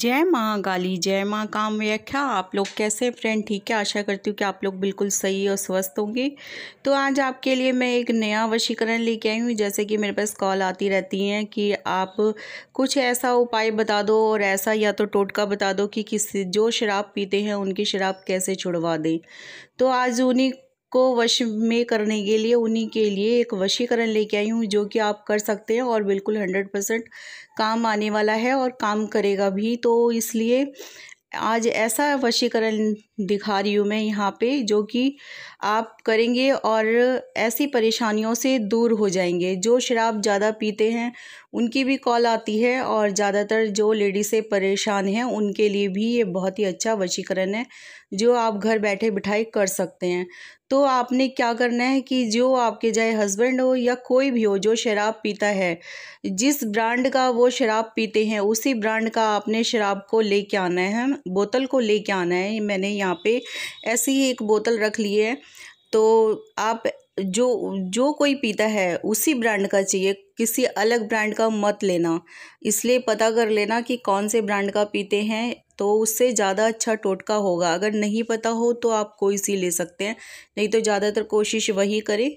जय माँ गाली जय माँ काम व्याख्या आप लोग कैसे फ्रेंड ठीक है आशा करती हूँ कि आप लोग बिल्कुल सही और स्वस्थ होंगे तो आज आपके लिए मैं एक नया वशीकरण लेके आई हूँ जैसे कि मेरे पास कॉल आती रहती हैं कि आप कुछ ऐसा उपाय बता दो और ऐसा या तो टोटका बता दो कि किसी जो शराब पीते हैं उनकी शराब कैसे छुड़वा दें तो आज उन्हीं को वश में करने के लिए उन्हीं के लिए एक वशीकरण लेके आई हूँ जो कि आप कर सकते हैं और बिल्कुल हंड्रेड परसेंट काम आने वाला है और काम करेगा भी तो इसलिए आज ऐसा वशीकरण दिखा रही हूँ मैं यहाँ पे जो कि आप करेंगे और ऐसी परेशानियों से दूर हो जाएंगे जो शराब ज़्यादा पीते हैं उनकी भी कॉल आती है और ज़्यादातर जो लेडी से परेशान हैं उनके लिए भी ये बहुत ही अच्छा वशीकरण है जो आप घर बैठे बिठाई कर सकते हैं तो आपने क्या करना है कि जो आपके चाहे हस्बैंड हो या कोई भी हो जो शराब पीता है जिस ब्रांड का वो शराब पीते हैं उसी ब्रांड का आपने शराब को ले कर आना है बोतल को ले कर आना है मैंने यहाँ पे ऐसी ही एक बोतल रख ली है तो आप जो जो कोई पीता है उसी ब्रांड का चाहिए किसी अलग ब्रांड का मत लेना इसलिए पता कर लेना कि कौन से ब्रांड का पीते हैं तो उससे ज़्यादा अच्छा टोटका होगा अगर नहीं पता हो तो आप कोई सी ले सकते हैं नहीं तो ज़्यादातर कोशिश वही करें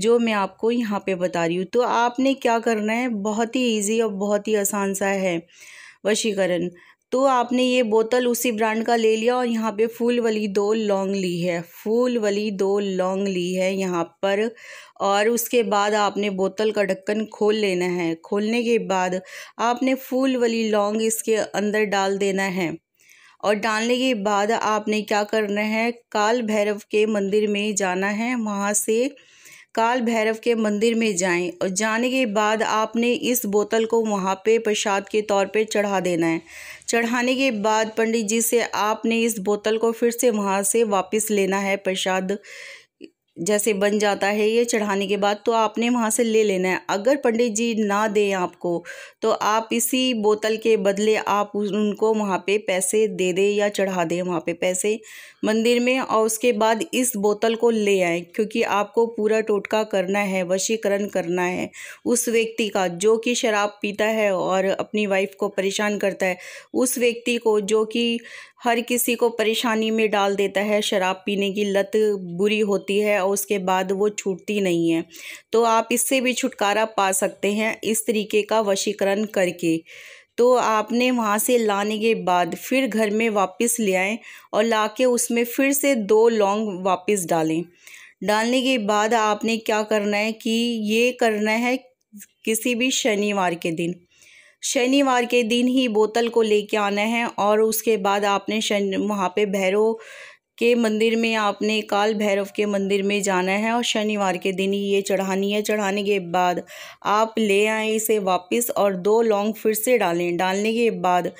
जो मैं आपको यहाँ पे बता रही हूँ तो आपने क्या करना है बहुत ही इजी और बहुत ही आसान सा है वशीकरण तो आपने ये बोतल उसी ब्रांड का ले लिया और यहाँ पे फूल वाली दो लॉन्ग ली है फूल वाली दो लॉन्ग ली है यहाँ पर और उसके बाद आपने बोतल का ढक्कन खोल लेना है खोलने के बाद आपने फूल वाली लॉन्ग इसके अंदर डाल देना है और डालने के बाद आपने क्या करना है काल भैरव के मंदिर में जाना है वहाँ से काल भैरव के मंदिर में जाएं और जाने के बाद आपने इस बोतल को वहाँ पे प्रसाद के तौर पे चढ़ा देना है चढ़ाने के बाद पंडित जी से आपने इस बोतल को फिर से वहाँ से वापस लेना है प्रसाद जैसे बन जाता है ये चढ़ाने के बाद तो आपने वहाँ से ले लेना है अगर पंडित जी ना दें आपको तो आप इसी बोतल के बदले आप उनको वहाँ पे पैसे दे दें या चढ़ा दें वहाँ पे पैसे मंदिर में और उसके बाद इस बोतल को ले आएँ क्योंकि आपको पूरा टोटका करना है वशीकरण करना है उस व्यक्ति का जो कि शराब पीता है और अपनी वाइफ को परेशान करता है उस व्यक्ति को जो कि हर किसी को परेशानी में डाल देता है शराब पीने की लत बुरी होती है उसके बाद वो छूटती नहीं है तो आप इससे भी छुटकारा पा सकते हैं इस तरीके का वशीकरण करके तो आपने वहाँ से लाने के बाद फिर घर में वापस ले आएँ और लाके उसमें फिर से दो लौंग वापस डालें डालने के बाद आपने क्या करना है कि ये करना है किसी भी शनिवार के दिन शनिवार के दिन ही बोतल को लेके आना है और उसके बाद आपने शन वहाँ पे भैरव के मंदिर में आपने काल भैरव के मंदिर में जाना है और शनिवार के दिन ही ये चढ़ानी है चढ़ाने के बाद आप ले आए इसे वापस और दो लौंग फिर से डालें डालने के बाद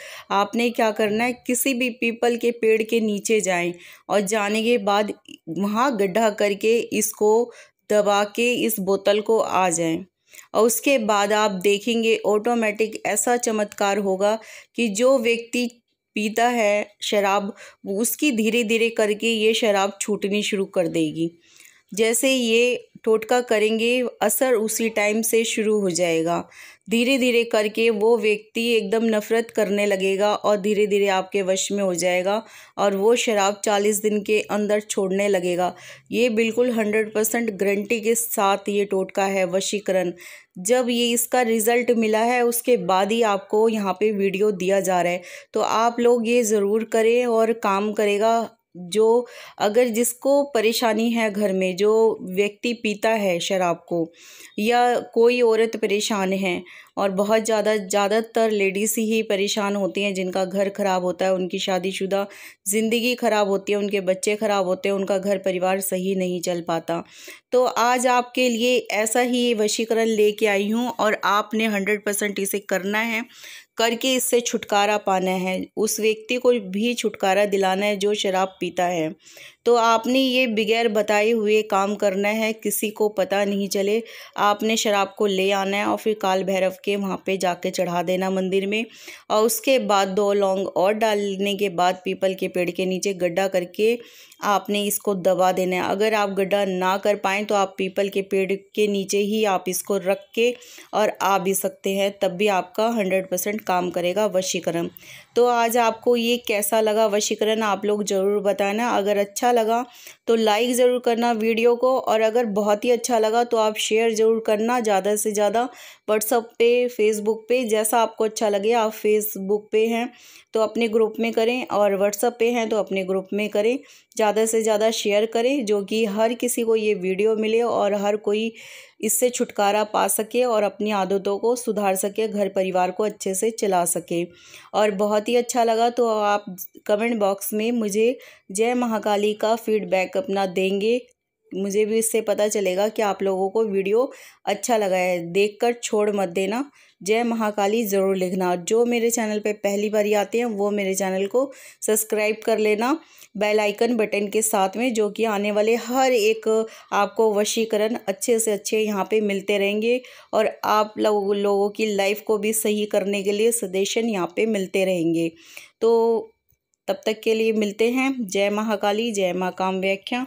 आपने क्या करना है किसी भी पीपल के पेड़ के नीचे जाएं और जाने के बाद वहाँ गड्ढा करके इसको दबा के इस बोतल को आ जाएं और उसके बाद आप देखेंगे ऑटोमेटिक ऐसा चमत्कार होगा कि जो व्यक्ति पीता है शराब उसकी धीरे धीरे करके ये शराब छूटनी शुरू कर देगी जैसे ये टोटका करेंगे असर उसी टाइम से शुरू हो जाएगा धीरे धीरे करके वो व्यक्ति एकदम नफ़रत करने लगेगा और धीरे धीरे आपके वश में हो जाएगा और वो शराब चालीस दिन के अंदर छोड़ने लगेगा ये बिल्कुल हंड्रेड परसेंट गारंटी के साथ ये टोटका है वशीकरण जब ये इसका रिज़ल्ट मिला है उसके बाद ही आपको यहाँ पे वीडियो दिया जा रहा है तो आप लोग ये ज़रूर करें और काम करेगा जो अगर जिसको परेशानी है घर में जो व्यक्ति पीता है शराब को या कोई औरत परेशान है और बहुत ज़्यादा ज़्यादातर लेडीज़ ही परेशान होती हैं जिनका घर ख़राब होता है उनकी शादीशुदा ज़िंदगी ख़राब होती है उनके बच्चे ख़राब होते हैं उनका घर परिवार सही नहीं चल पाता तो आज आपके लिए ऐसा ही वशीकरण लेके आई हूँ और आपने हंड्रेड परसेंट इसे करना है करके इससे छुटकारा पाना है उस व्यक्ति को भी छुटकारा दिलाना है जो शराब पीता है तो आपने ये बगैर बताए हुए काम करना है किसी को पता नहीं चले आपने शराब को ले आना है और फिर काल भैरव के वहाँ पे जाके चढ़ा देना मंदिर में और उसके बाद दो लौंग और डालने के बाद पीपल के पेड़ के नीचे गड्ढा करके आपने इसको दबा देना है अगर आप गड्ढा ना कर पाएँ तो आप पीपल के पेड़ के नीचे ही आप इसको रख के और आ भी सकते हैं तब भी आपका हंड्रेड परसेंट काम करेगा वशीकरण तो आज आपको ये कैसा लगा वशीकरण आप लोग ज़रूर बताना अगर अच्छा लगा तो लाइक ज़रूर करना वीडियो को और अगर बहुत ही अच्छा लगा तो आप शेयर ज़रूर करना ज़्यादा से ज़्यादा व्हाट्सअप पे फेसबुक पे जैसा आपको अच्छा लगे आप फेसबुक पे हैं तो अपने ग्रुप में करें और व्हाट्सअप पे हैं तो अपने ग्रुप में करें ज़्यादा से ज़्यादा शेयर करें जो कि हर किसी को ये वीडियो मिले और हर कोई इससे छुटकारा पा सके और अपनी आदतों को सुधार सके घर परिवार को अच्छे से चला सके और बहुत ही अच्छा लगा तो आप कमेंट बॉक्स में मुझे जय महाकाली का फीडबैक अपना देंगे मुझे भी इससे पता चलेगा कि आप लोगों को वीडियो अच्छा लगा है देखकर छोड़ मत देना जय महाकाली ज़रूर लिखना जो मेरे चैनल पे पहली बार आते हैं वो मेरे चैनल को सब्सक्राइब कर लेना बेल आइकन बटन के साथ में जो कि आने वाले हर एक आपको वशीकरण अच्छे से अच्छे यहाँ पे मिलते रहेंगे और आप लोग लोगों की लाइफ को भी सही करने के लिए सजेशन यहाँ पर मिलते रहेंगे तो तब तक के लिए मिलते हैं जय महाकाली जय माँ काम व्याख्या